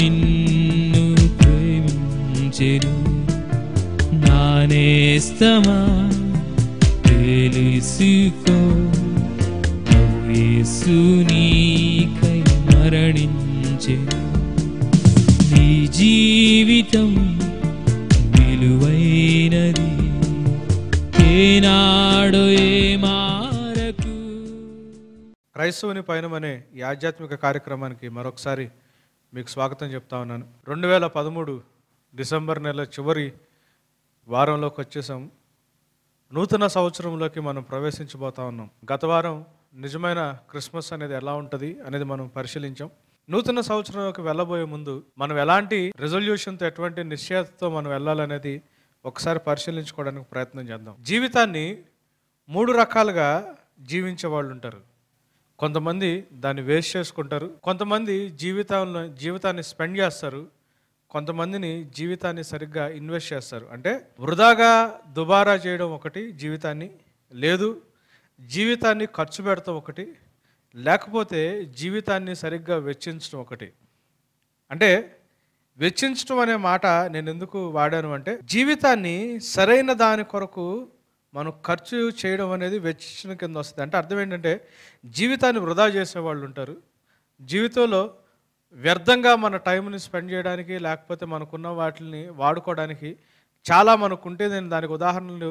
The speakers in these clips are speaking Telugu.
నిన్ను ప్రేమించెను నానేస్తమా తెలుసుకో నీకై మరణించెను నీ జీవితం విలువైనది ఏనాడు మారకు క్రైస్తవుని పైన ఈ ఆధ్యాత్మిక కార్యక్రమానికి మరొకసారి మీకు స్వాగతం చెప్తా ఉన్నాను రెండు వేల పదమూడు డిసెంబర్ నెల చివరి వారంలోకి వచ్చేసాం నూతన సంవత్సరంలోకి మనం ప్రవేశించబోతా ఉన్నాం గత వారం నిజమైన క్రిస్మస్ అనేది ఎలా ఉంటుంది అనేది మనం పరిశీలించాం నూతన సంవత్సరంలోకి వెళ్ళబోయే ముందు మనం ఎలాంటి రెజల్యూషన్తో ఎటువంటి నిశ్చయతతో మనం వెళ్ళాలనేది ఒకసారి పరిశీలించుకోవడానికి ప్రయత్నం చేద్దాం జీవితాన్ని మూడు రకాలుగా జీవించే వాళ్ళు ఉంటారు కొంతమంది దాన్ని వేస్ట్ చేసుకుంటారు కొంతమంది జీవితంలో జీవితాన్ని స్పెండ్ చేస్తారు కొంతమందిని జీవితాన్ని సరిగ్గా ఇన్వెస్ట్ చేస్తారు అంటే వృధాగా దుబారా చేయడం ఒకటి జీవితాన్ని లేదు జీవితాన్ని ఖర్చు పెడతాం ఒకటి లేకపోతే జీవితాన్ని సరిగ్గా వెచ్చించడం ఒకటి అంటే వెచ్చించడం అనే మాట నేను ఎందుకు వాడాను అంటే జీవితాన్ని సరైన దాని కొరకు మనం ఖర్చు చేయడం అనేది వెచ్చిన కింద వస్తుంది అంటే అర్థం ఏంటంటే జీవితాన్ని వృధా చేసే వాళ్ళు ఉంటారు జీవితంలో వ్యర్థంగా మన టైంని స్పెండ్ చేయడానికి లేకపోతే మనకున్న వాటిని వాడుకోవడానికి చాలా మనకుంటే నేను దానికి ఉదాహరణలు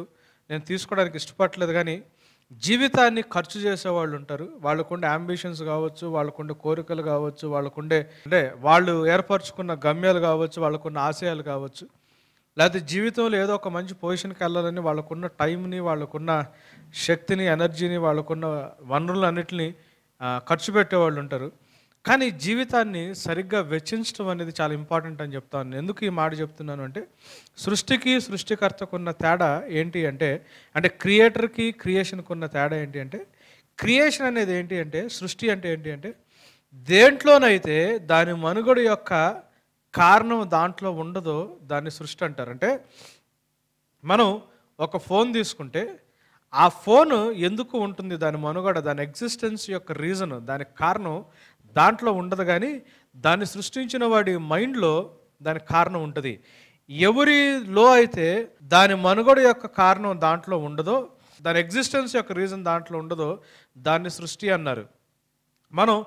నేను తీసుకోవడానికి ఇష్టపడలేదు కానీ జీవితాన్ని ఖర్చు చేసే వాళ్ళు ఉంటారు వాళ్ళకుండే అంబిషన్స్ కావచ్చు వాళ్ళకుండే కోరికలు కావచ్చు వాళ్ళకుండే అంటే వాళ్ళు ఏర్పరచుకున్న గమ్యాలు కావచ్చు వాళ్ళకున్న ఆశయాలు కావచ్చు లేకపోతే జీవితంలో ఏదో ఒక మంచి పొజిషన్కి వెళ్ళాలని వాళ్ళకున్న టైంని వాళ్ళకున్న శక్తిని ఎనర్జీని వాళ్ళకున్న వనరులన్నిటిని ఖర్చు పెట్టేవాళ్ళు ఉంటారు కానీ జీవితాన్ని సరిగ్గా వెచ్చించడం అనేది చాలా ఇంపార్టెంట్ అని చెప్తాను ఎందుకు ఈ మాట చెప్తున్నాను అంటే సృష్టికి సృష్టికర్తకు ఉన్న తేడా ఏంటి అంటే అంటే క్రియేటర్కి క్రియేషన్కి ఉన్న తేడా ఏంటి అంటే క్రియేషన్ అనేది ఏంటి అంటే సృష్టి అంటే ఏంటి అంటే దేంట్లోనైతే దాని మనుగడు యొక్క కారణం దాంట్లో ఉండదో దాన్ని సృష్టి అంటారు అంటే మనం ఒక ఫోన్ తీసుకుంటే ఆ ఫోన్ ఎందుకు ఉంటుంది దాని మనుగడ దాని ఎగ్జిస్టెన్స్ యొక్క రీజన్ దానికి కారణం దాంట్లో ఉండదు కానీ దాన్ని సృష్టించిన వాడి మైండ్లో దానికి కారణం ఉంటుంది ఎవరిలో అయితే దాని మనుగడ యొక్క కారణం దాంట్లో ఉండదో దాని ఎగ్జిస్టెన్స్ యొక్క రీజన్ దాంట్లో ఉండదో దాన్ని సృష్టి అన్నారు మనం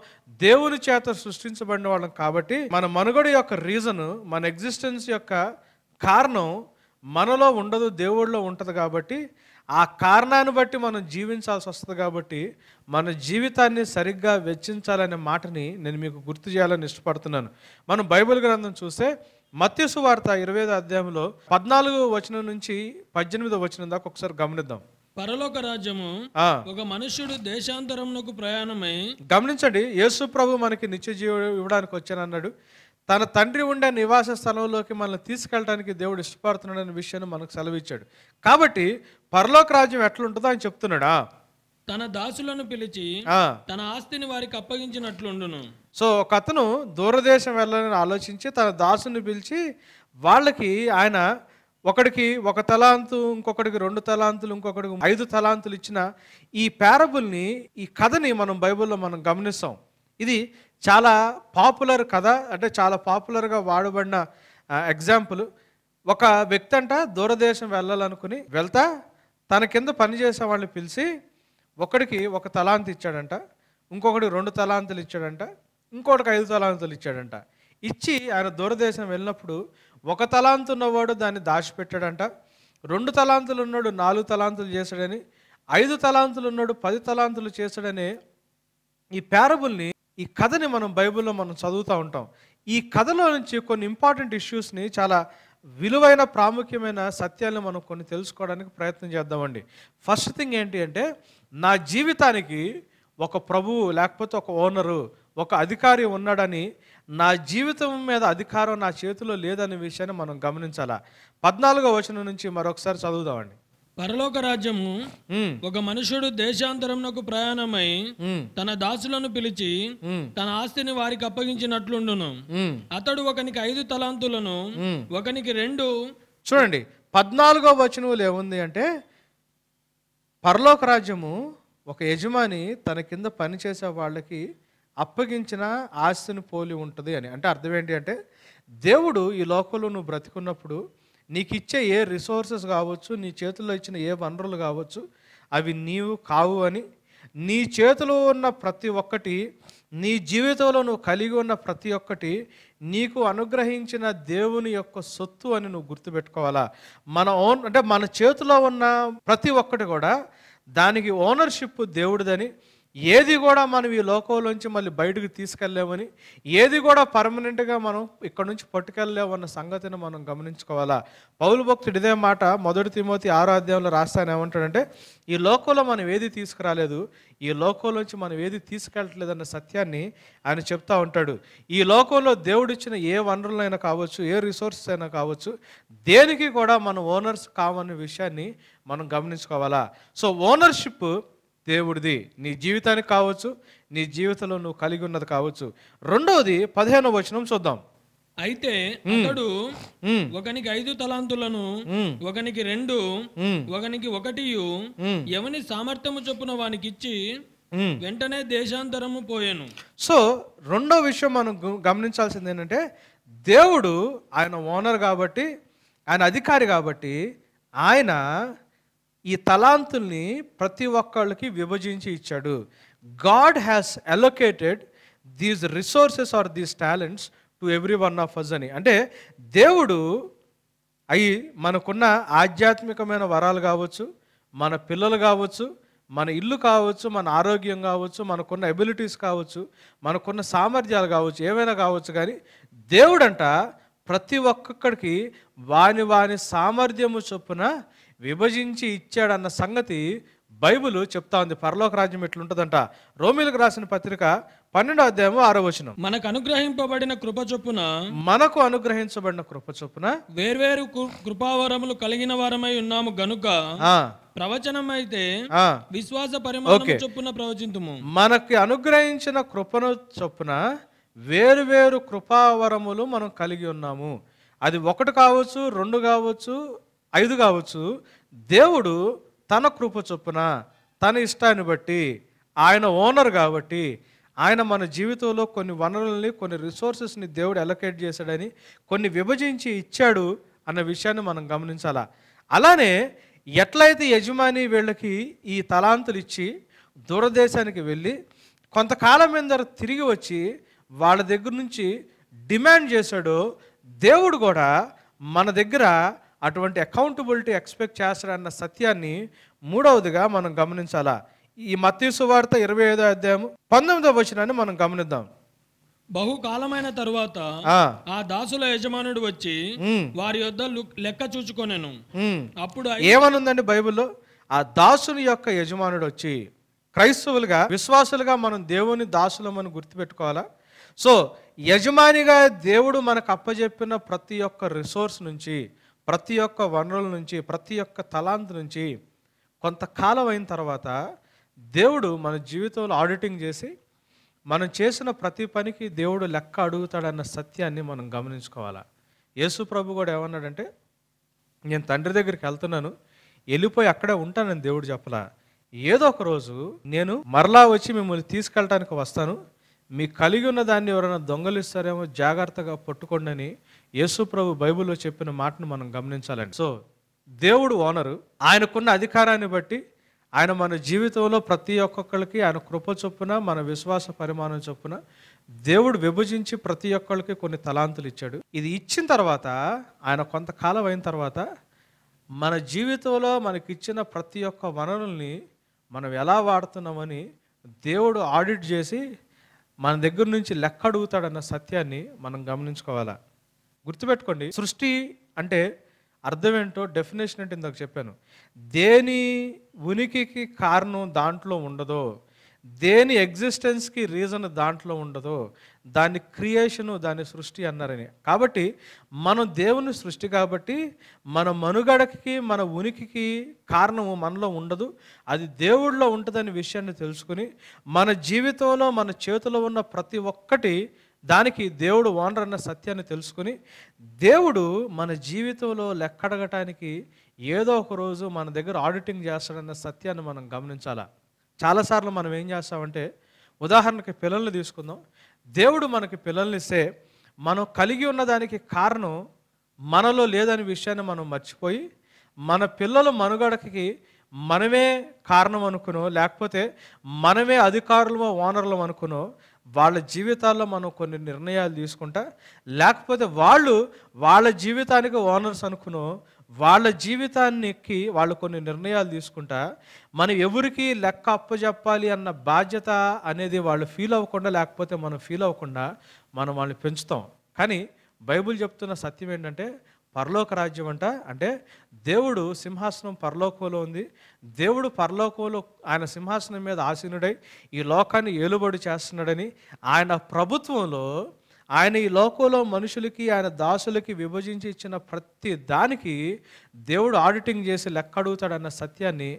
దేవుని చేత సృష్టించబడిన వాళ్ళం కాబట్టి మన మనుగడ యొక్క రీజను మన ఎగ్జిస్టెన్స్ యొక్క కారణం మనలో ఉండదు దేవుడిలో ఉంటుంది కాబట్టి ఆ కారణాన్ని బట్టి మనం జీవించాల్సి వస్తుంది కాబట్టి మన జీవితాన్ని సరిగ్గా వెచ్చించాలనే మాటని నేను మీకు గుర్తు చేయాలని ఇష్టపడుతున్నాను మనం బైబిల్ గ్రంథం చూస్తే మత్స్సు వార్త ఇరవై అధ్యాయంలో పద్నాలుగు వచనం నుంచి పద్దెనిమిది వచనం దాకా ఒకసారి గమనిద్దాం పరలోక రాజ్యము ఒక మనుష్యుడు దేశాంతరమునకు ప్రయాణమై గమనించండి యేసు ప్రభు మనకి నిత్య జీవ ఇవ్వడానికి వచ్చాను అన్నాడు తన తండ్రి ఉండే నివాస స్థలంలోకి మనల్ని తీసుకెళ్ళడానికి దేవుడు ఇష్టపడుతున్నాడు అనే విషయాన్ని మనకు సెలవిచ్చాడు కాబట్టి పరలోక రాజ్యం ఎట్లుంటుందో ఆయన చెప్తున్నాడా తన దాసులను పిలిచి తన ఆస్తిని వారికి అప్పగించినట్లుండును సో ఒక అతను దూరదేశం వెళ్ళాలని ఆలోచించి తన దాసుని పిలిచి వాళ్ళకి ఆయన ఒకడికి ఒక తలాంతు ఇంకొకడికి రెండు తలాంతులు ఇంకొకడికి ఐదు తలాంతులు ఇచ్చిన ఈ ప్యారబుల్ని ఈ కథని మనం బైబిల్లో మనం గమనిస్తాం ఇది చాలా పాపులర్ కథ అంటే చాలా పాపులర్గా వాడబడిన ఎగ్జాంపుల్ ఒక వ్యక్తి అంట దూరదేశం వెళ్ళాలనుకుని వెళ్తా తన కింద పనిచేసే వాళ్ళని పిలిచి ఒకడికి ఒక తలాంతి ఇచ్చాడంట ఇంకొకటి రెండు తలాంతులు ఇచ్చాడంట ఇంకొకటి ఐదు తలాంతులు ఇచ్చాడంట ఇచ్చి ఆయన దూరదేశం వెళ్ళినప్పుడు ఒక తలాంతు ఉన్నవాడు దాన్ని దాచిపెట్టాడంట రెండు తలాంతులు ఉన్నాడు నాలుగు తలాంతులు చేశాడని ఐదు తలాంతులు ఉన్నాడు పది తలాంతులు చేశాడని ఈ ప్యారబుల్ని ఈ కథని మనం బైబిల్లో మనం చదువుతూ ఉంటాం ఈ కథలో నుంచి కొన్ని ఇంపార్టెంట్ ఇష్యూస్ని చాలా విలువైన ప్రాముఖ్యమైన సత్యాలను మనం కొన్ని తెలుసుకోవడానికి ప్రయత్నం చేద్దామండి ఫస్ట్ థింగ్ ఏంటి అంటే నా జీవితానికి ఒక ప్రభువు లేకపోతే ఒక ఓనరు ఒక అధికారి ఉన్నాడని నా జీవితం మీద అధికారం నా చేతిలో లేదనే విషయాన్ని మనం గమనించాలా పద్నాలుగో వచనం నుంచి మరొకసారి చదువుదామండి పరలోక రాజ్యము ఒక మనుషుడు దేశాంతరమునకు ప్రయాణమై తన దాసులను పిలిచి తన ఆస్తిని వారికి అప్పగించినట్లుండును అతడు ఒకనికి ఐదు తలాంతులను ఒకనికి రెండు చూడండి పద్నాలుగో వచనంలో ఏముంది అంటే పరలోక రాజ్యము ఒక యజమాని తన కింద పనిచేసే వాళ్ళకి అప్పగించిన ఆస్తిని పోలి ఉంటుంది అని అంటే అర్థం ఏంటి అంటే దేవుడు ఈ లోకంలో నువ్వు బ్రతికున్నప్పుడు నీకు ఇచ్చే ఏ రిసోర్సెస్ కావచ్చు నీ చేతుల్లో ఇచ్చిన ఏ వనరులు కావచ్చు అవి నీవు కావు అని నీ చేతిలో ఉన్న ప్రతి ఒక్కటి నీ జీవితంలో నువ్వు కలిగి ఉన్న ప్రతి ఒక్కటి నీకు అనుగ్రహించిన దేవుని యొక్క సొత్తు అని నువ్వు గుర్తుపెట్టుకోవాలా మన ఓన్ అంటే మన చేతిలో ఉన్న ప్రతి ఒక్కటి కూడా దానికి ఓనర్షిప్ దేవుడిదని ఏది కూడా మనం ఈ లోకంలోంచి మళ్ళీ బయటకు తీసుకెళ్లేమని ఏది కూడా పర్మనెంట్గా మనం ఇక్కడ నుంచి పట్టుకెళ్లేమన్న సంగతిని మనం గమనించుకోవాలా పౌరు భక్తుడు ఇదే మాట మొదటి తిమోతి ఆరాధ్యంలో రాస్తాను ఏమంటాడంటే ఈ లోకంలో మనం ఏది తీసుకురాలేదు ఈ లోకంలోంచి మనం ఏది తీసుకెళ్ళట్లేదన్న సత్యాన్ని ఆయన చెప్తా ఉంటాడు ఈ లోకంలో దేవుడిచ్చిన ఏ వనరులైనా కావచ్చు ఏ రిసోర్సెస్ అయినా కావచ్చు దేనికి కూడా మన ఓనర్స్ కావన్న విషయాన్ని మనం గమనించుకోవాలా సో ఓనర్షిప్ దేవుడిది నీ జీవితానికి కావచ్చు నీ జీవితంలో నువ్వు కలిగి ఉన్నది కావచ్చు రెండవది పదిహేనవ వచనం చూద్దాం అయితే అతడు ఒకనికి ఐదు తలాంతులను ఒకనికి రెండు ఒకనికి ఒకటి ఎవని సామర్థ్యము చొప్పున వానికి ఇచ్చి వెంటనే దేశాంతరము పోయాను సో రెండో విషయం మనం గమనించాల్సింది ఏంటంటే దేవుడు ఆయన ఓనర్ కాబట్టి ఆయన అధికారి కాబట్టి ఆయన ఈ తలాంతుల్ని ప్రతి ఒక్కళ్ళకి విభజించి ఇచ్చాడు God has allocated these resources or these talents to every one of us అని అంటే దేవుడు అయి మనకున్న ఆధ్యాత్మికమైన వరాలు కావచ్చు మన పిల్లలు కావచ్చు మన ఇల్లు కావచ్చు మన ఆరోగ్యం కావచ్చు మనకున్న ఎబిలిటీస్ కావచ్చు మనకున్న సామర్థ్యాలు కావచ్చు ఏమైనా కావచ్చు కానీ దేవుడంట ప్రతి ఒక్కొక్కడికి వాని వాని సామర్థ్యము చొప్పున విభజించి ఇచ్చాడన్న సంగతి బైబుల్ చెప్తా ఉంది పరలోక రాజ్యం ఎట్లుంటుందంట రోమిలకు రాసిన పత్రిక పన్నెండో అధ్యాయము ఆరో వచనం మనకు అనుగ్రహింపబడిన కృప చొప్పున మనకు అనుగ్రహించబడిన కృప చొప్పున వేర్వేరు కృపావరములు కలిగిన వారమై ఉన్నాము గనుక ప్రవచనం అయితే విశ్వాస పరిమాణం చొప్పున ప్రవచింతుము మనకి అనుగ్రహించిన కృపను చొప్పున వేరువేరు కృపావరములు మనం కలిగి ఉన్నాము అది ఒకటి కావచ్చు రెండు కావచ్చు ఐదు కావచ్చు దేవుడు తన కృప చొప్పున తన ఇష్టాన్ని బట్టి ఆయన ఓనర్ కాబట్టి ఆయన మన జీవితంలో కొన్ని వనరుల్ని కొన్ని రిసోర్సెస్ని దేవుడు అలొకేట్ చేశాడని కొన్ని విభజించి ఇచ్చాడు అన్న విషయాన్ని మనం గమనించాలా అలానే ఎట్లయితే యజమాని వీళ్ళకి ఈ తలాంతులు ఇచ్చి దూరదేశానికి వెళ్ళి కొంతకాలం మీద తిరిగి వచ్చి వాళ్ళ దగ్గర నుంచి డిమాండ్ చేశాడో దేవుడు కూడా మన దగ్గర అటువంటి అకౌంటబిలిటీ ఎక్స్పెక్ట్ చేస్తారన్న సత్యాన్ని మూడవదిగా మనం గమనించాలా ఈ మత్స్సు వార్త ఇరవై ఐదో అధ్యాయం పంతొమ్మిదో వచనాన్ని మనం గమనిద్దాం బహుకాలమైన తరువాత ఆ దాసుల యజమానుడు వచ్చి వారి యొద్ లెక్క చూచుకొనేను అప్పుడు ఏమనుందండి బైబిల్లో ఆ దాసుని యొక్క యజమానుడు వచ్చి క్రైస్తవులుగా విశ్వాసులుగా మనం దేవుని అని గుర్తుపెట్టుకోవాలా సో యజమానిగా దేవుడు మనకు అప్పజెప్పిన ప్రతి ఒక్క రిసోర్స్ నుంచి ప్రతి ఒక్క వనరుల నుంచి ప్రతి ఒక్క తలాంత్ నుంచి కొంతకాలం అయిన తర్వాత దేవుడు మన జీవితంలో ఆడిటింగ్ చేసి మనం చేసిన ప్రతి పనికి దేవుడు లెక్క అడుగుతాడన్న సత్యాన్ని మనం గమనించుకోవాలా యేసు ప్రభు కూడా ఏమన్నాడంటే నేను తండ్రి దగ్గరికి వెళ్తున్నాను వెళ్ళిపోయి అక్కడే ఉంటానని దేవుడు చెప్పలా ఏదో ఒక రోజు నేను మరలా వచ్చి మిమ్మల్ని తీసుకెళ్ళటానికి వస్తాను మీ కలిగి ఉన్న దాన్ని ఎవరైనా దొంగలిస్తారేమో జాగ్రత్తగా పట్టుకోండి యేసు ప్రభు బైబిల్లో చెప్పిన మాటను మనం గమనించాలండి సో దేవుడు ఓనరు ఆయనకున్న అధికారాన్ని బట్టి ఆయన మన జీవితంలో ప్రతి ఒక్కొక్కరికి ఆయన కృప చొప్పున మన విశ్వాస పరిమాణం చొప్పున దేవుడు విభజించి ప్రతి ఒక్కరికి కొన్ని తలాంతులు ఇచ్చాడు ఇది ఇచ్చిన తర్వాత ఆయన కొంతకాలం అయిన తర్వాత మన జీవితంలో మనకిచ్చిన ప్రతి ఒక్క వనరుల్ని మనం ఎలా వాడుతున్నామని దేవుడు ఆడిట్ చేసి మన దగ్గర నుంచి లెక్క అడుగుతాడన్న సత్యాన్ని మనం గమనించుకోవాలా గుర్తుపెట్టుకోండి సృష్టి అంటే అర్థం ఏంటో డెఫినేషన్ ఏంటో ఇందాక చెప్పాను దేని ఉనికికి కారణం దాంట్లో ఉండదో దేని ఎగ్జిస్టెన్స్కి రీజన్ దాంట్లో ఉండదో దాని క్రియేషను దాని సృష్టి అన్నారని కాబట్టి మనం దేవుని సృష్టి కాబట్టి మన మనుగడకి మన ఉనికికి కారణము మనలో ఉండదు అది దేవుడిలో ఉంటుందనే విషయాన్ని తెలుసుకుని మన జీవితంలో మన చేతిలో ఉన్న ప్రతి ఒక్కటి దానికి దేవుడు ఓనర్ అన్న సత్యాన్ని తెలుసుకుని దేవుడు మన జీవితంలో లెక్కడగటానికి ఏదో ఒక రోజు మన దగ్గర ఆడిటింగ్ చేస్తాడన్న సత్యాన్ని మనం గమనించాలా చాలాసార్లు మనం ఏం చేస్తామంటే ఉదాహరణకి పిల్లల్ని తీసుకుందాం దేవుడు మనకి పిల్లల్ని ఇస్తే మనం కలిగి ఉన్న దానికి కారణం మనలో లేదనే విషయాన్ని మనం మర్చిపోయి మన పిల్లలు మనుగడకి మనమే కారణం అనుకునో లేకపోతే మనమే అధికారులమో ఓనర్లం అనుకునో వాళ్ళ జీవితాల్లో మనం కొన్ని నిర్ణయాలు తీసుకుంటా లేకపోతే వాళ్ళు వాళ్ళ జీవితానికి ఓనర్స్ అనుకును వాళ్ళ జీవితానికి వాళ్ళు కొన్ని నిర్ణయాలు తీసుకుంటా మనం ఎవరికి లెక్క అప్పచెప్పాలి అన్న బాధ్యత అనేది వాళ్ళు ఫీల్ అవ్వకుండా లేకపోతే మనం ఫీల్ అవ్వకుండా మనం వాళ్ళని పెంచుతాం కానీ బైబుల్ చెప్తున్న సత్యం ఏంటంటే పరలోక రాజ్యం అంట అంటే దేవుడు సింహాసనం పరలోకంలో ఉంది దేవుడు పరలోకంలో ఆయన సింహాసనం మీద ఆసీనుడై ఈ లోకాన్ని ఏలుబడి చేస్తున్నాడని ఆయన ప్రభుత్వంలో ఆయన ఈ లోకంలో మనుషులకి ఆయన దాసులకి విభజించి ఇచ్చిన ప్రతి దానికి దేవుడు ఆడిటింగ్ చేసి లెక్క అడుగుతాడన్న సత్యాన్ని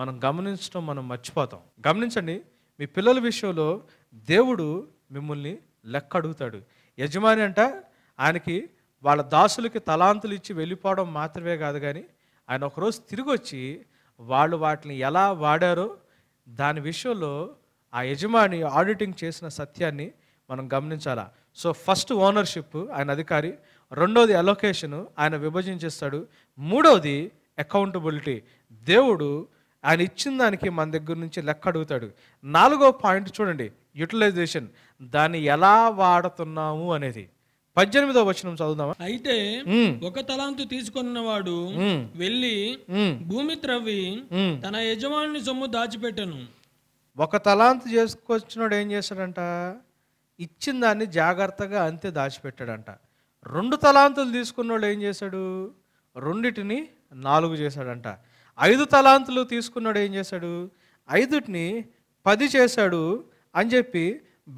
మనం గమనించడం మనం మర్చిపోతాం గమనించండి మీ పిల్లల విషయంలో దేవుడు మిమ్మల్ని లెక్క అడుగుతాడు యజమాని అంట ఆయనకి వాళ్ళ దాసులకి తలాంతులు ఇచ్చి వెళ్ళిపోవడం మాత్రమే కాదు కానీ ఆయన ఒకరోజు తిరిగి వచ్చి వాళ్ళు వాటిని ఎలా వాడారో దాని విషయంలో ఆ యజమాని ఆడిటింగ్ చేసిన సత్యాన్ని మనం గమనించాలా సో ఫస్ట్ ఓనర్షిప్ ఆయన అధికారి రెండోది అలొకేషను ఆయన విభజించేస్తాడు మూడోది అకౌంటబిలిటీ దేవుడు ఆయన ఇచ్చిన దానికి మన దగ్గర నుంచి లెక్క అడుగుతాడు నాలుగో పాయింట్ చూడండి యూటిలైజేషన్ దాన్ని ఎలా వాడుతున్నాము అనేది పద్దెనిమిదో వచనం చదువుదామా అయితే ఒక తలాంతు తీసుకున్నవాడు వెళ్ళి భూమి త్రవ్వి తన యజమాని సొమ్ము దాచిపెట్టను ఒక తలాంతు చేసుకొచ్చినోడు ఏం చేశాడంట ఇచ్చిన దాన్ని జాగ్రత్తగా అంతే దాచిపెట్టాడంట రెండు తలాంతులు తీసుకున్నోడు ఏం చేశాడు రెండిటిని నాలుగు చేశాడంట ఐదు తలాంతులు తీసుకున్నాడు ఏం చేశాడు ఐదుటిని పది చేశాడు అని చెప్పి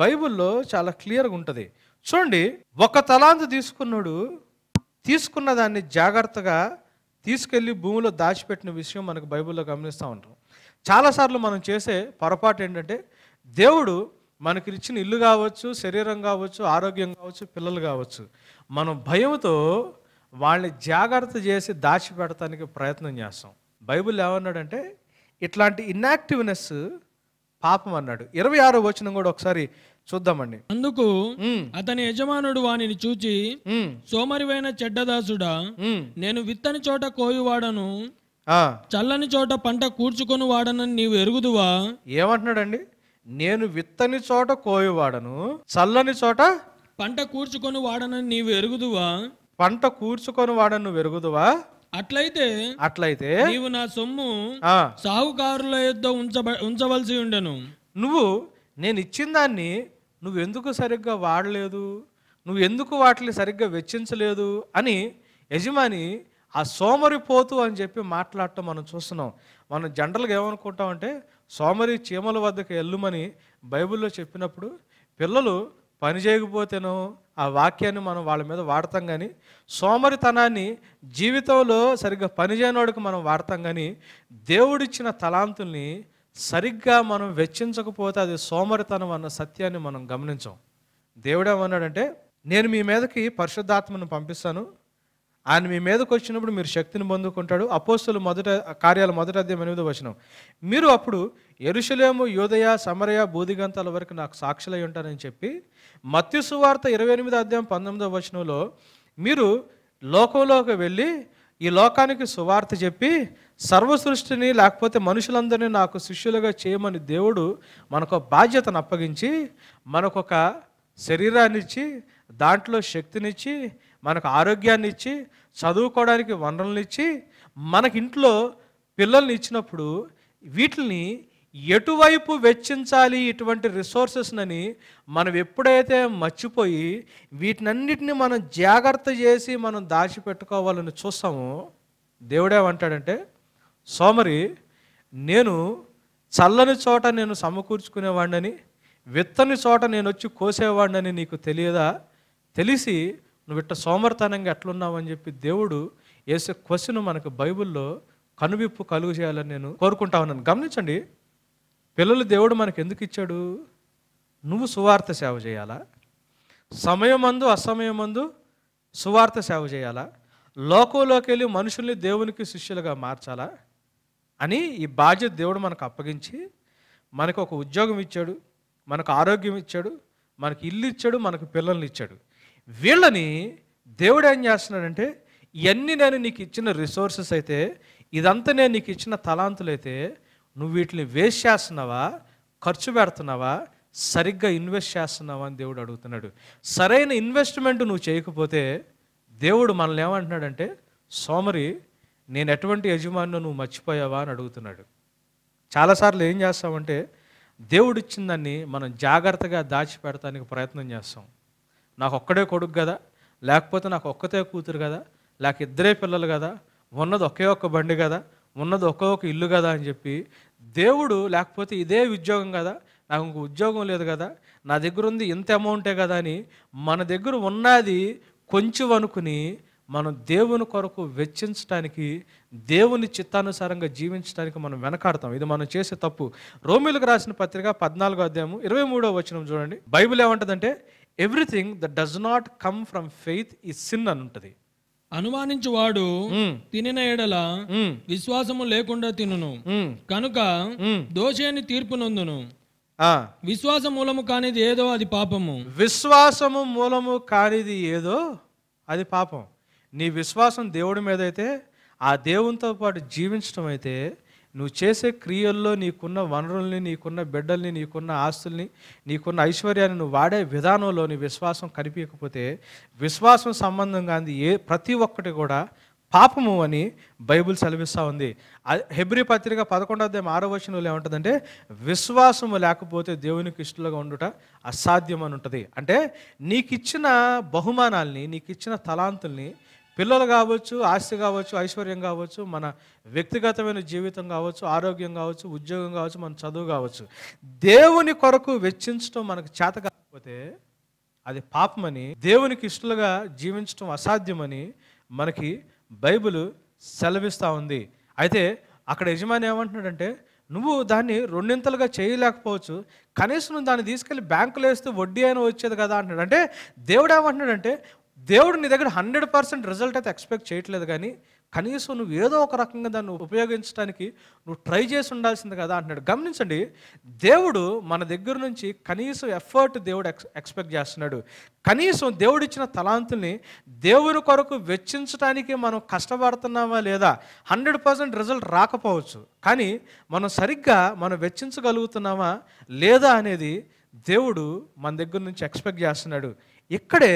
బైబిల్లో చాలా క్లియర్గా ఉంటుంది చూడండి ఒక తలాంతు తీసుకున్నాడు తీసుకున్న దాన్ని జాగ్రత్తగా తీసుకెళ్ళి భూమిలో దాచిపెట్టిన విషయం మనకు బైబిల్లో గమనిస్తూ ఉంటాం చాలాసార్లు మనం చేసే పొరపాటు ఏంటంటే దేవుడు మనకి ఇచ్చిన ఇల్లు కావచ్చు శరీరం కావచ్చు ఆరోగ్యం కావచ్చు పిల్లలు కావచ్చు మనం భయంతో వాళ్ళని జాగ్రత్త చేసి దాచిపెడటానికి ప్రయత్నం చేస్తాం బైబిల్ ఏమన్నాడంటే ఇట్లాంటి ఇన్యాక్టివ్నెస్ పాపం అన్నాడు ఇరవై ఆరో వచనం కూడా ఒకసారి చూద్దామండి అందుకు అతని యజమానుడు వానిని చూచి సోమరివైన చెడ్డదాసుడా నేను విత్తని చోట కోయువాడను చల్లని చోట పంట కూర్చుకొని వాడనని నీవు ఎరుగుదువా ఏమంటున్నాడండి నేను విత్తని చోట కోయువాడను చల్లని చోట పంట కూర్చుకొని వాడనని నీవు ఎరుగుదువా పంట కూర్చుకొని వాడను నువ్వు ఎరుగుదువా అట్లయితే అట్లయితే నీవు నా సొమ్ము సాగుకారుల యొక్క ఉంచబ ఉంచవలసి ఉండను నువ్వు నేను ఇచ్చిన దాన్ని నువ్వు ఎందుకు సరిగ్గా వాడలేదు నువ్వెందుకు వాటిని సరిగ్గా వెచ్చించలేదు అని యజమాని ఆ పోతు అని చెప్పి మాట్లాడటం మనం చూస్తున్నాం మనం జనరల్గా ఏమనుకుంటామంటే సోమరి చీమల వద్దకు వెళ్ళుమని బైబిల్లో చెప్పినప్పుడు పిల్లలు పని చేయకపోతేనో ఆ వాక్యాన్ని మనం వాళ్ళ మీద వాడతాం కానీ సోమరితనాన్ని జీవితంలో సరిగ్గా పనిచేయనోడికి మనం వాడతాం కానీ దేవుడిచ్చిన తలాంతుల్ని సరిగ్గా మనం వెచ్చించకపోతే అది సోమరితనం అన్న సత్యాన్ని మనం గమనించాం దేవుడు ఏమన్నాడంటే నేను మీ మీదకి పరిశుద్ధాత్మను పంపిస్తాను ఆయన మీ మీదకి వచ్చినప్పుడు మీరు శక్తిని పొందుకుంటాడు అపోస్తులు మొదట కార్యాలు మొదట అధ్యాయం ఎనిమిది వచనం మీరు అప్పుడు ఎరుషులేము యోదయ సమరయ బూదిగంతాల వరకు నాకు సాక్షులై ఉంటారని చెప్పి మత్స్సువార్త ఇరవై ఎనిమిది అధ్యాయం పంతొమ్మిదో వచనంలో మీరు లోకంలోకి వెళ్ళి ఈ లోకానికి సువార్త చెప్పి సర్వ సృష్టిని లేకపోతే మనుషులందరినీ నాకు శిష్యులుగా చేయమని దేవుడు మనకు బాధ్యతను అప్పగించి మనకొక శరీరాన్ని ఇచ్చి దాంట్లో శక్తినిచ్చి మనకు ఆరోగ్యాన్ని ఇచ్చి చదువుకోవడానికి మనకి మనకింట్లో పిల్లల్ని ఇచ్చినప్పుడు వీటిని ఎటువైపు వెచ్చించాలి ఇటువంటి రిసోర్సెస్నని మనం ఎప్పుడైతే మర్చిపోయి వీటినన్నిటిని మనం జాగ్రత్త చేసి మనం దాచిపెట్టుకోవాలని చూస్తామో దేవుడేమంటాడంటే సోమరి నేను చల్లని చోట నేను సమకూర్చుకునేవాడిని విత్తని చోట నేను వచ్చి కోసేవాడిని నీకు తెలియదా తెలిసి నువ్వు ఇట్ట సోమరితనంగా ఎట్లున్నావని చెప్పి దేవుడు వేసే క్వశ్చన్ మనకు బైబిల్లో కనువిప్పు కలుగు చేయాలని నేను కోరుకుంటా ఉన్నాను గమనించండి పిల్లలు దేవుడు మనకు ఎందుకు ఇచ్చాడు నువ్వు సువార్త సేవ చేయాలా సమయమందు అసమయమందు సువార్త సేవ చేయాలా లోకంలోకి వెళ్ళి మనుషుల్ని దేవునికి శిష్యులుగా మార్చాలా అని ఈ బాధ్యత దేవుడు మనకు అప్పగించి మనకు ఒక ఉద్యోగం ఇచ్చాడు మనకు ఆరోగ్యం ఇచ్చాడు మనకు ఇల్లు ఇచ్చాడు మనకు పిల్లల్ని ఇచ్చాడు వీళ్ళని దేవుడు ఏం చేస్తున్నాడంటే ఇవన్నీ నేను నీకు ఇచ్చిన రిసోర్సెస్ అయితే ఇదంతా నేను నీకు ఇచ్చిన తలాంతులు అయితే నువ్వు వీటిని వేస్ట్ చేస్తున్నావా ఖర్చు పెడుతున్నావా సరిగ్గా ఇన్వెస్ట్ చేస్తున్నావా అని దేవుడు అడుగుతున్నాడు సరైన ఇన్వెస్ట్మెంట్ నువ్వు చేయకపోతే దేవుడు మనల్ని ఏమంటున్నాడంటే సోమరి నేను ఎటువంటి యజమానో నువ్వు మర్చిపోయావా అని అడుగుతున్నాడు చాలాసార్లు ఏం చేస్తామంటే దేవుడు ఇచ్చిందని దాన్ని మనం జాగ్రత్తగా దాచిపెడటానికి ప్రయత్నం చేస్తాం నాకు ఒక్కడే కొడుకు కదా లేకపోతే నాకు ఒక్కతే కూతురు కదా లేక ఇద్దరే పిల్లలు కదా ఉన్నది ఒకే ఒక్క బండి కదా ఉన్నది ఒకే ఒక ఇల్లు కదా అని చెప్పి దేవుడు లేకపోతే ఇదే ఉద్యోగం కదా నాకు ఇంకో ఉద్యోగం లేదు కదా నా దగ్గర ఉంది ఇంత అమౌంటే కదా అని మన దగ్గర ఉన్నది కొంచెం అనుకుని మనం దేవుని కొరకు వెచ్చించడానికి దేవుని చిత్తానుసారంగా జీవించడానికి మనం వెనకాడతాం ఇది మనం చేసే తప్పు రోమిలకు రాసిన పత్రిక పద్నాలుగో అధ్యాయము ఇరవై మూడో వచనం చూడండి బైబిల్ ఏమంటుందంటే everything the does not come from faith ఈ సిన్ అని ఉంటుంది అనుమానించువాడు తినిన ఎడల విశ్వాసము లేకుండా తినును కనుక దోషేని తీర్పు నొందును విశ్వాస మూలము కానిది ఏదో అది పాపము విశ్వాసము మూలము కానిది ఏదో అది పాపం నీ విశ్వాసం దేవుడి మీద అయితే ఆ దేవునితో పాటు జీవించడం అయితే నువ్వు చేసే క్రియల్లో నీకున్న వనరుల్ని నీకున్న బిడ్డల్ని నీకున్న ఆస్తుల్ని నీకున్న ఐశ్వర్యాన్ని నువ్వు వాడే విధానంలో నీ విశ్వాసం కనిపించకపోతే విశ్వాసం సంబంధంగా అంది ఏ ప్రతి ఒక్కటి కూడా పాపము అని బైబుల్ సెలవిస్తూ ఉంది హెబ్రి పత్రిక పదకొండో అధ్యాయం ఆరో వచనంలో ఏముంటుందంటే విశ్వాసము లేకపోతే దేవునికి ఇష్టలుగా ఉండుట అసాధ్యం అని ఉంటుంది అంటే నీకిచ్చిన బహుమానాల్ని నీకిచ్చిన తలాంతుల్ని పిల్లలు కావచ్చు ఆస్తి కావచ్చు ఐశ్వర్యం కావచ్చు మన వ్యక్తిగతమైన జీవితం కావచ్చు ఆరోగ్యం కావచ్చు ఉద్యోగం కావచ్చు మన చదువు కావచ్చు దేవుని కొరకు వెచ్చించడం మనకు చేత కాకపోతే అది పాపమని దేవునికి ఇష్టలుగా జీవించడం అసాధ్యమని మనకి బైబిల్ సెలవిస్తూ ఉంది అయితే అక్కడ యజమాని ఏమంటున్నాడంటే నువ్వు దాన్ని రెండింతలుగా చేయలేకపోవచ్చు కనీసం నువ్వు దాన్ని తీసుకెళ్ళి బ్యాంకులు వేస్తే వడ్డీ అయినా వచ్చేది కదా అంటున్నాడు అంటే దేవుడు ఏమంటున్నాడంటే దేవుడు నీ దగ్గర హండ్రెడ్ పర్సెంట్ రిజల్ట్ అయితే ఎక్స్పెక్ట్ చేయట్లేదు కానీ కనీసం నువ్వు ఏదో ఒక రకంగా దాన్ని ఉపయోగించడానికి నువ్వు ట్రై చేసి ఉండాల్సింది కదా అంటున్నాడు గమనించండి దేవుడు మన దగ్గర నుంచి కనీసం ఎఫర్ట్ దేవుడు ఎక్స్ ఎక్స్పెక్ట్ చేస్తున్నాడు కనీసం దేవుడిచ్చిన తలాంతుల్ని దేవుడి కొరకు వెచ్చించడానికి మనం కష్టపడుతున్నామా లేదా హండ్రెడ్ పర్సెంట్ రిజల్ట్ రాకపోవచ్చు కానీ మనం సరిగ్గా మనం వెచ్చించగలుగుతున్నామా లేదా అనేది దేవుడు మన దగ్గర నుంచి ఎక్స్పెక్ట్ చేస్తున్నాడు ఇక్కడే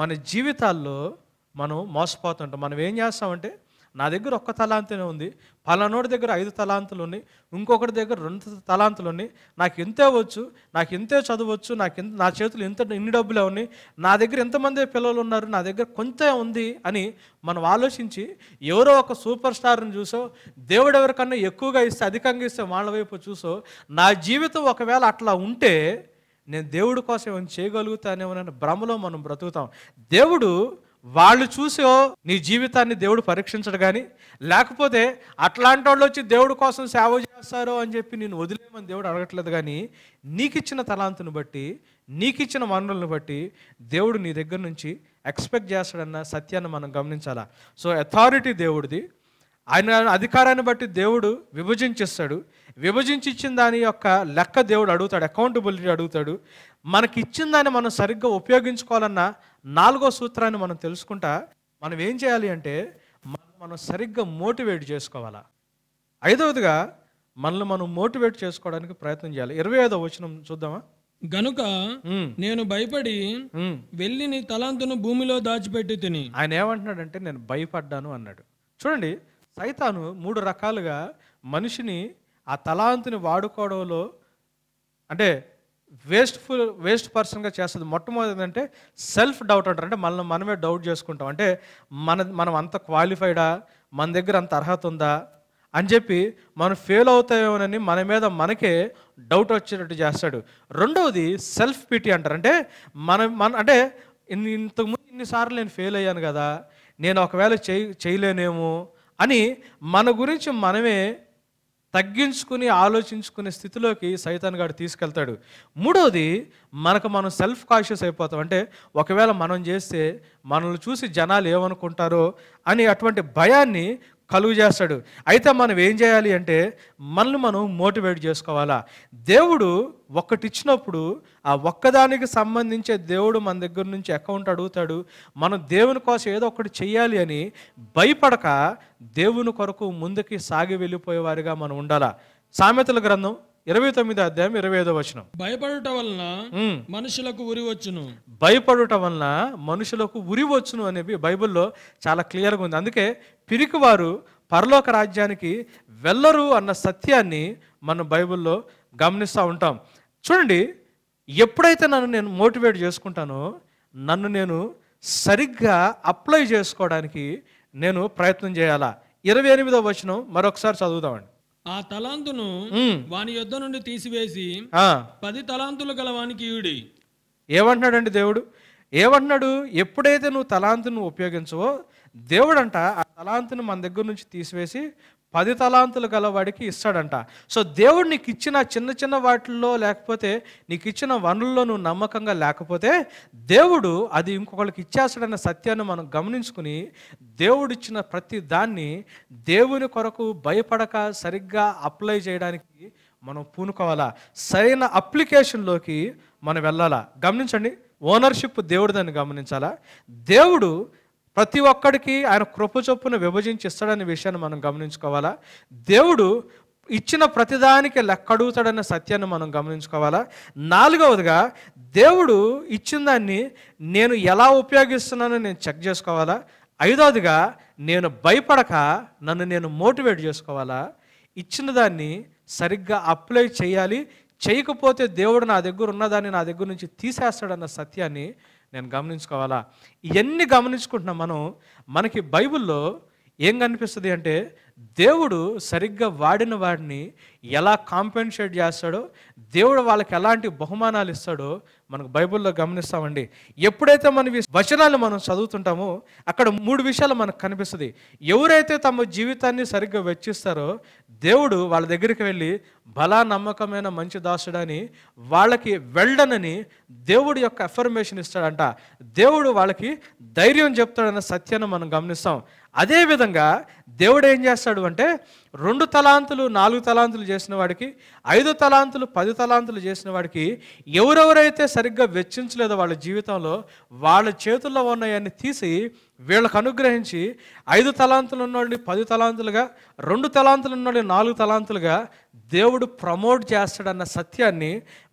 మన జీవితాల్లో మనం మోసపోతుంటాం మనం ఏం చేస్తామంటే నా దగ్గర ఒక్క తలాంతనే ఉంది పలానోడి దగ్గర ఐదు తలాంతులు ఉన్నాయి ఇంకొకటి దగ్గర రెండు తలాంతులు ఉన్నాయి నాకు ఇంతే వచ్చు నాకు ఇంతే చదవచ్చు నాకు ఇంత నా చేతులు ఇంత ఇన్ని డబ్బులే ఉన్నాయి నా దగ్గర ఎంతమంది పిల్లలు ఉన్నారు నా దగ్గర కొంత ఉంది అని మనం ఆలోచించి ఎవరో ఒక సూపర్ స్టార్ని చూసో దేవుడు ఎవరికన్నా ఎక్కువగా ఇస్తే అధికంగా ఇస్తే వాళ్ళ వైపు చూసో నా జీవితం ఒకవేళ అట్లా ఉంటే నేను దేవుడి కోసం ఏమైనా చేయగలుగుతానేమోనని భ్రమలో మనం బ్రతుకుతాం దేవుడు వాళ్ళు చూసే నీ జీవితాన్ని దేవుడు పరీక్షించడు కానీ లేకపోతే అట్లాంటి వాళ్ళు వచ్చి దేవుడి కోసం సేవ చేస్తారు అని చెప్పి నేను వదిలేమని దేవుడు అడగట్లేదు కానీ నీకిచ్చిన తలాంతును బట్టి నీకిచ్చిన వనరులను బట్టి దేవుడు నీ దగ్గర నుంచి ఎక్స్పెక్ట్ చేస్తాడన్న సత్యాన్ని మనం గమనించాలా సో అథారిటీ దేవుడిది ఆయన అధికారాన్ని బట్టి దేవుడు విభజించిస్తాడు విభజించి ఇచ్చిన దాని యొక్క లెక్క దేవుడు అడుగుతాడు అకౌంటబిలిటీ అడుగుతాడు మనకి ఇచ్చిన దాన్ని మనం సరిగ్గా ఉపయోగించుకోవాలన్న నాలుగో సూత్రాన్ని మనం తెలుసుకుంటా మనం ఏం చేయాలి అంటే మనం సరిగ్గా మోటివేట్ చేసుకోవాలా ఐదవదిగా మనల్ని మనం మోటివేట్ చేసుకోవడానికి ప్రయత్నం చేయాలి ఇరవై ఐదవ వచనం చూద్దామా గనుక నేను భయపడి వెళ్ళి నీ తలాంతును భూమిలో దాచిపెట్టి తిని ఆయన ఏమంటున్నాడంటే నేను భయపడ్డాను అన్నాడు చూడండి సైతాను మూడు రకాలుగా మనిషిని ఆ తలాంతుని వాడుకోవడంలో అంటే వేస్ట్ఫుల్ వేస్ట్ పర్సన్గా చేస్తుంది మొట్టమొదటి అంటే సెల్ఫ్ డౌట్ అంటారు అంటే మనల్ని మనమే డౌట్ చేసుకుంటాం అంటే మన మనం అంత క్వాలిఫైడా మన దగ్గర అంత అర్హత ఉందా అని చెప్పి మనం ఫెయిల్ అవుతామేమోనని మన మీద మనకే డౌట్ వచ్చేటట్టు చేస్తాడు రెండవది సెల్ఫ్ పిటీ అంటారు అంటే మన మన అంటే ఇంతకుముందు ఇన్నిసార్లు నేను ఫెయిల్ అయ్యాను కదా నేను ఒకవేళ చేయ చేయలేనేమో అని మన గురించి మనమే తగ్గించుకుని ఆలోచించుకునే స్థితిలోకి సైతాన్ గారు తీసుకెళ్తాడు మూడవది మనకు మనం సెల్ఫ్ కాన్షియస్ అయిపోతాం అంటే ఒకవేళ మనం చేస్తే మనల్ని చూసి జనాలు ఏమనుకుంటారో అని అటువంటి భయాన్ని కలుగు చేస్తాడు అయితే మనం ఏం చేయాలి అంటే మనల్ని మనం మోటివేట్ చేసుకోవాలా దేవుడు ఒక్కటిచ్చినప్పుడు ఆ ఒక్కదానికి సంబంధించే దేవుడు మన దగ్గర నుంచి అకౌంట్ అడుగుతాడు మనం దేవుని కోసం ఏదో ఒకటి చేయాలి అని భయపడక దేవుని కొరకు ముందుకి సాగి వెళ్ళిపోయేవారిగా మనం ఉండాలా సామెతల గ్రంథం ఇరవై తొమ్మిది అధ్యాయం ఇరవై ఐదో వచనం భయపడుట వలన మనుషులకు ఉరి వచ్చును భయపడుట వలన మనుషులకు ఉరి వచ్చును అనేది బైబిల్లో చాలా క్లియర్గా ఉంది అందుకే వారు పరలోక రాజ్యానికి వెళ్ళరు అన్న సత్యాన్ని మనం బైబిల్లో గమనిస్తూ ఉంటాం చూడండి ఎప్పుడైతే నన్ను నేను మోటివేట్ చేసుకుంటానో నన్ను నేను సరిగ్గా అప్లై చేసుకోవడానికి నేను ప్రయత్నం చేయాలా ఇరవై ఎనిమిదో వచనం మరొకసారి చదువుదామండి ఆ తలాంతును వాని యొద్ద నుండి తీసివేసి పది తలాంతులు గల వానికి ఈయుడి ఏమంటున్నాడండి దేవుడు ఏమంటున్నాడు ఎప్పుడైతే నువ్వు తలాంతును ఉపయోగించవో దేవుడంట ఆ తలాంతును మన దగ్గర నుంచి తీసివేసి పది తలాంతులు గలవాడికి ఇస్తాడంట సో దేవుడు నీకు ఇచ్చిన చిన్న చిన్న వాటిల్లో లేకపోతే నీకు ఇచ్చిన వనరుల్లో నువ్వు నమ్మకంగా లేకపోతే దేవుడు అది ఇంకొకరికి ఇచ్చేస్తాడన్న సత్యాన్ని మనం గమనించుకుని దేవుడిచ్చిన ప్రతి దాన్ని దేవుని కొరకు భయపడక సరిగ్గా అప్లై చేయడానికి మనం పూనుకోవాలా సరైన అప్లికేషన్లోకి మనం వెళ్ళాలా గమనించండి ఓనర్షిప్ దేవుడిదని గమనించాలా దేవుడు ప్రతి ఒక్కడికి ఆయన కృప చొప్పున విభజించి ఇస్తాడనే విషయాన్ని మనం గమనించుకోవాలా దేవుడు ఇచ్చిన ప్రతిదానికి లెక్కడుగుతాడన్న సత్యాన్ని మనం గమనించుకోవాలా నాలుగవదిగా దేవుడు ఇచ్చిన దాన్ని నేను ఎలా ఉపయోగిస్తున్నానో నేను చెక్ చేసుకోవాలా ఐదవదిగా నేను భయపడక నన్ను నేను మోటివేట్ చేసుకోవాలా ఇచ్చిన దాన్ని సరిగ్గా అప్లై చేయాలి చేయకపోతే దేవుడు నా దగ్గర ఉన్నదాన్ని నా దగ్గర నుంచి తీసేస్తాడన్న సత్యాన్ని నేను గమనించుకోవాలా ఇవన్నీ గమనించుకుంటున్నాం మనం మనకి బైబిల్లో ఏం కనిపిస్తుంది అంటే దేవుడు సరిగ్గా వాడిన వాడిని ఎలా కాంపెన్సేట్ చేస్తాడో దేవుడు వాళ్ళకి ఎలాంటి బహుమానాలు ఇస్తాడో మనకు బైబిల్లో గమనిస్తామండి ఎప్పుడైతే మన వచనాలు మనం చదువుతుంటామో అక్కడ మూడు విషయాలు మనకు కనిపిస్తుంది ఎవరైతే తమ జీవితాన్ని సరిగ్గా వెచ్చిస్తారో దేవుడు వాళ్ళ దగ్గరికి వెళ్ళి బలా నమ్మకమైన మంచి దాసుడని వాళ్ళకి వెళ్ళనని దేవుడు యొక్క అఫర్మేషన్ ఇస్తాడంట దేవుడు వాళ్ళకి ధైర్యం చెప్తాడన్న సత్యాన్ని మనం గమనిస్తాం అదేవిధంగా దేవుడు ఏం చేస్తాడు అంటే రెండు తలాంతులు నాలుగు తలాంతులు చేసిన వాడికి ఐదు తలాంతులు పది తలాంతులు చేసిన వాడికి ఎవరెవరైతే సరిగ్గా వెచ్చించలేదో వాళ్ళ జీవితంలో వాళ్ళ చేతుల్లో ఉన్నాయని తీసి వీళ్ళకు అనుగ్రహించి ఐదు తలాంతులు ఉన్నోడిని పది తలాంతులుగా రెండు తలాంతులు వాళ్ళని నాలుగు తలాంతులుగా దేవుడు ప్రమోట్ చేస్తాడన్న సత్యాన్ని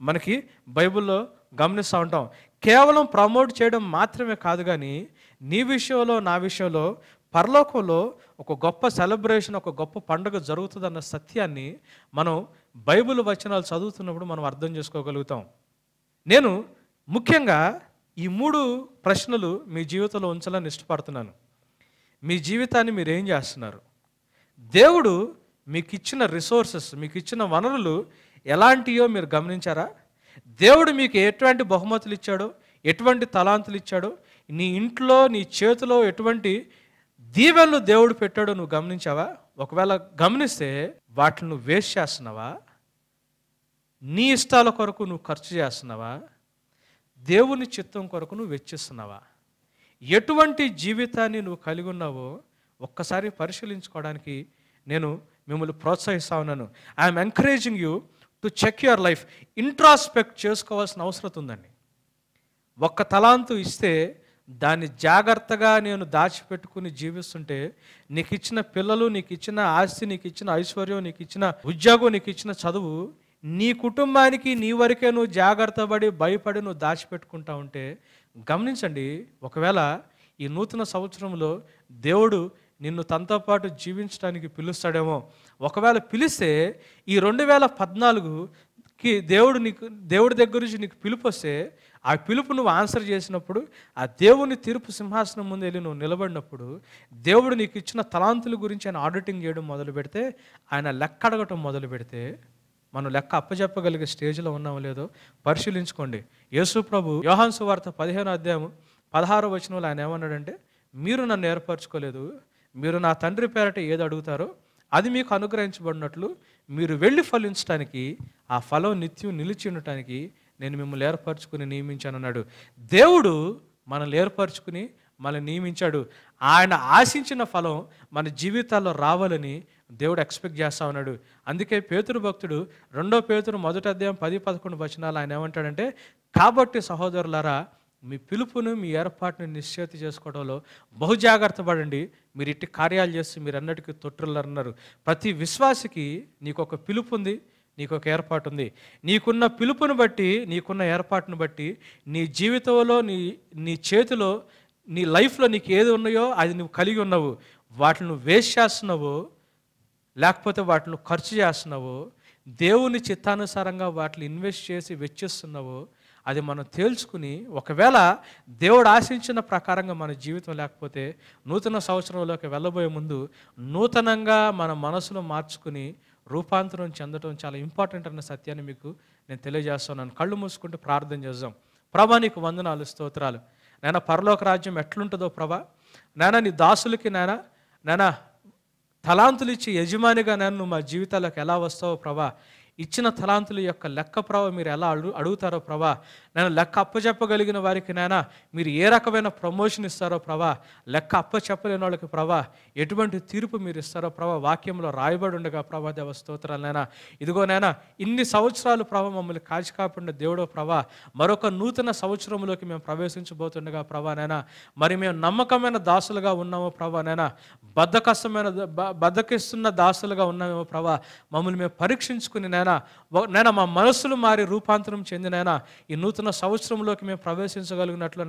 మనకి బైబిల్లో గమనిస్తూ ఉంటాం కేవలం ప్రమోట్ చేయడం మాత్రమే కాదు కానీ నీ విషయంలో నా విషయంలో పరలోకంలో ఒక గొప్ప సెలబ్రేషన్ ఒక గొప్ప పండుగ జరుగుతుందన్న సత్యాన్ని మనం బైబిల్ వచనాలు చదువుతున్నప్పుడు మనం అర్థం చేసుకోగలుగుతాం నేను ముఖ్యంగా ఈ మూడు ప్రశ్నలు మీ జీవితంలో ఉంచాలని ఇష్టపడుతున్నాను మీ జీవితాన్ని మీరు ఏం చేస్తున్నారు దేవుడు మీకు ఇచ్చిన రిసోర్సెస్ మీకు ఇచ్చిన వనరులు ఎలాంటియో మీరు గమనించారా దేవుడు మీకు ఎటువంటి బహుమతులు ఇచ్చాడో ఎటువంటి తలాంతులు ఇచ్చాడో నీ ఇంట్లో నీ చేతిలో ఎటువంటి దీవెనలు దేవుడు పెట్టాడు నువ్వు గమనించావా ఒకవేళ గమనిస్తే వాటిని నువ్వు వేస్ట్ చేస్తున్నావా నీ ఇష్టాల కొరకు నువ్వు ఖర్చు చేస్తున్నావా దేవుని చిత్తం కొరకు నువ్వు వెచ్చిస్తున్నావా ఎటువంటి జీవితాన్ని నువ్వు కలిగి ఉన్నావో ఒక్కసారి పరిశీలించుకోవడానికి నేను మిమ్మల్ని ప్రోత్సహిస్తా ఉన్నాను I'm encouraging you to check your life introspect చేసుకోవాల్సిన అవసరం ఉందండి ఒక్క తలాంతు ఇస్తే దాన్ని జాగ్రత్తగా నేను దాచిపెట్టుకుని జీవిస్తుంటే నీకు ఇచ్చిన పిల్లలు నీకు ఇచ్చిన ఆస్తి నీకు ఇచ్చిన ఐశ్వర్యం నీకు ఇచ్చిన ఉద్యోగం నీకు ఇచ్చిన చదువు నీ కుటుంబానికి నీ వరకే నువ్వు జాగ్రత్త పడి భయపడి నువ్వు దాచిపెట్టుకుంటా ఉంటే గమనించండి ఒకవేళ ఈ నూతన సంవత్సరంలో దేవుడు నిన్ను తనతో పాటు జీవించడానికి పిలుస్తాడేమో ఒకవేళ పిలిస్తే ఈ రెండు వేల పద్నాలుగు నీకు దేవుడు నీకు దేవుడి దగ్గర నుంచి నీకు పిలుపు వస్తే ఆ పిలుపు నువ్వు ఆన్సర్ చేసినప్పుడు ఆ దేవుని తీర్పు సింహాసనం ముందు వెళ్ళి నువ్వు నిలబడినప్పుడు దేవుడు నీకు ఇచ్చిన తలాంతుల గురించి ఆయన ఆడిటింగ్ చేయడం మొదలు పెడితే ఆయన లెక్క అడగటం మొదలు పెడితే మనం లెక్క అప్పచెప్పగలిగే స్టేజ్లో ఉన్నామో లేదో పరిశీలించుకోండి యేసు ప్రభు యోహాన్సు వార్త పదిహేను అధ్యాయం పదహారు వచనంలో ఆయన ఏమన్నాడంటే మీరు నన్ను ఏర్పరచుకోలేదు మీరు నా తండ్రి పేరట ఏది అడుగుతారో అది మీకు అనుగ్రహించబడినట్లు మీరు వెళ్ళి ఫలించడానికి ఆ ఫలం నిత్యం నిలిచి ఉండటానికి నేను మిమ్మల్ని ఏర్పరచుకుని నియమించానన్నాడు దేవుడు మనల్ని ఏర్పరచుకుని మనల్ని నియమించాడు ఆయన ఆశించిన ఫలం మన జీవితాల్లో రావాలని దేవుడు ఎక్స్పెక్ట్ చేస్తా ఉన్నాడు అందుకే పేతురు భక్తుడు రెండో పేతురు మొదటి అధ్యాయం పది పదకొండు వచనాలు ఆయన ఏమంటాడంటే కాబట్టి సహోదరులారా మీ పిలుపును మీ ఏర్పాటును నిశ్చేతి చేసుకోవడంలో బహుజాగ్రత్త పడండి మీరు ఇట్టి కార్యాలు చేస్తే మీరు అన్నటికీ తొట్టులన్నారు ప్రతి విశ్వాసికి నీకు ఒక పిలుపు ఉంది నీకు ఒక ఏర్పాటు ఉంది నీకున్న పిలుపును బట్టి నీకున్న ఏర్పాటును బట్టి నీ జీవితంలో నీ నీ చేతిలో నీ లైఫ్లో నీకు ఏది ఉన్నాయో అది నువ్వు కలిగి ఉన్నావు వాటిని వేస్ట్ చేస్తున్నావు లేకపోతే వాటిని ఖర్చు చేస్తున్నావు దేవుని చిత్తానుసారంగా వాటిని ఇన్వెస్ట్ చేసి వెచ్చిస్తున్నావు అది మనం తేల్చుకుని ఒకవేళ దేవుడు ఆశించిన ప్రకారంగా మన జీవితం లేకపోతే నూతన సంవత్సరంలోకి వెళ్ళబోయే ముందు నూతనంగా మన మనసును మార్చుకుని రూపాంతరం చెందడం చాలా ఇంపార్టెంట్ అన్న సత్యాన్ని మీకు నేను తెలియజేస్తున్నాను కళ్ళు మూసుకుంటూ ప్రార్థన చేద్దాం ప్రభా నీకు వందనాలు స్తోత్రాలు నేను పరలోక రాజ్యం ఎట్లుంటుందో ప్రభా నేను నీ దాసులకి నాయన నేను తలాంతులు ఇచ్చి యజమానిగా నన్ను మా జీవితాలకు ఎలా వస్తావో ప్రభా ఇచ్చిన తలాంతుల యొక్క లెక్క ప్రభ మీరు ఎలా అడుగు అడుగుతారో ప్రభా నేను లెక్క అప్పచెప్పగలిగిన వారికి నైనా మీరు ఏ రకమైన ప్రమోషన్ ఇస్తారో ప్రభా లెక్క చెప్పలేని వాళ్ళకి ప్రభా ఎటువంటి తీర్పు మీరు ఇస్తారో ప్రభా వాక్యంలో రాయబడి ఉండగా ప్రభా దేవ స్తోత్రాలైనా నైనా ఇన్ని సంవత్సరాలు ప్రభ మమ్మల్ని కాచి కాకుండా దేవుడో ప్రభా మరొక నూతన సంవత్సరంలోకి మేము ప్రవేశించబోతుండగా ప్రభానైనా మరి మేము నమ్మకమైన దాసులుగా ఉన్నామో ప్రభానైనా బద్దకస్తమైన బద్ధకిస్తున్న దాసులుగా ఉన్నామేమో ప్రభా మమ్మల్ని మేము పరీక్షించుకుని నాయన నైనా మా మనస్సులు మారి రూపాంతరం చెందినైనా ఈ నూతన సంవత్సరంలోకి మేము ప్రవేశించగలిగినట్లు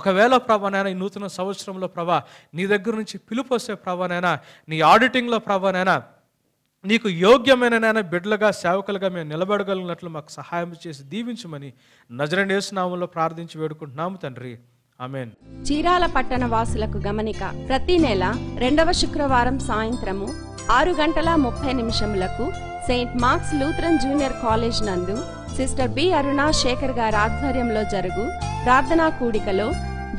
ఒకవేళ ప్రభా ఈ నూతన సంవత్సరంలో ప్రభా నీ దగ్గర నుంచి పిలుపు వస్తే ప్రభా నీ ఆడిటింగ్లో ప్రభా నీకు యోగ్యమైన బిడ్డలుగా సేవకులుగా మేము నిలబడగలిగినట్లు మాకు సహాయం చేసి దీవించమని నజరణ నామంలో ప్రార్థించి వేడుకుంటున్నాము తండ్రి చీరాల పట్టణ వాసులకు గమనిక ప్రతి నెల రెండవ శుక్రవారం సాయంత్రము ఆరు గంటల ముప్పై నిమిషములకు Saint Mark's Lutheran junior college నందు సిస్టర్ బి అరుణ శేఖర్ గారి ఆధ్వర్యంలో జరుగు ప్రార్థనా కూడికలో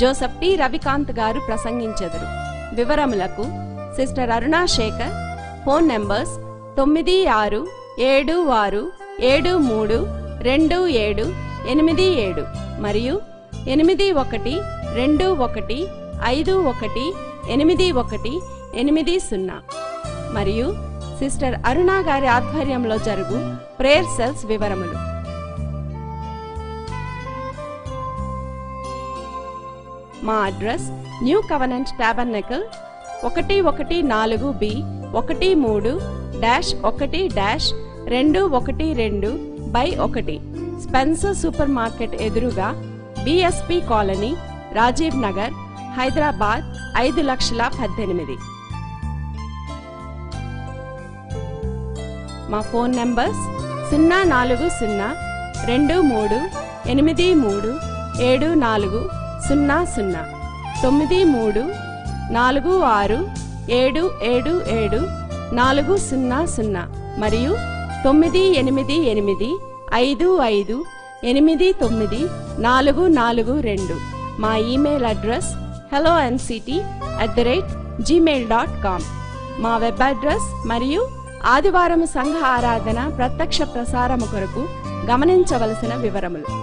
జోసఫ్ టి రవికాంత్ గారు ప్రసంగించెదరు వివరములకు sister Aruna Shekhar phone numbers తొమ్మిది ఆరు ఏడు ఆరు ఏడు మూడు రెండు ఏడు ఎనిమిది ఏడు మరియు ఎనిమిది ఒకటి రెండు ఒకటి ఐదు ఒకటి ఎనిమిది ఒకటి ఎనిమిది సున్నా మరియు సిస్టర్ అరుణ గారి ఆధ్వర్యంలో జరుగు ప్రేయర్ సెల్స్ వివరములు మా అడ్రస్ న్యూ కవనెంట్ టాబర్నకల్ ఒకటి ఒకటి నాలుగు బి ఒకటి మూడు డాష్ ఒకటి డాష్ రెండు ఒకటి రెండు బై ఒకటి స్పెన్సర్ సూపర్ మార్కెట్ ఎదురుగా బిఎస్పి కాలనీ రాజీవ్ నగర్ హైదరాబాద్ ఐదు లక్షల పద్దెనిమిది మా ఫోన్ నంబర్స్ సున్నా నాలుగు సున్నా రెండు మూడు ఎనిమిది మూడు ఏడు నాలుగు సున్నా సున్నా తొమ్మిది మూడు నాలుగు ఆరు ఏడు ఏడు ఏడు నాలుగు సున్నా సున్నా మరియు తొమ్మిది ఎనిమిది ఎనిమిది ఐదు ఐదు ఎనిమిది తొమ్మిది నాలుగు నాలుగు రెండు మా email address hello NCT at the rate Gmail dot com మా వెబ్ అడ్రస్ మరియు ఆదివారం సంఘ ఆరాధన ప్రత్యక్ష ప్రసారము కొరకు గమనించవలసిన వివరములు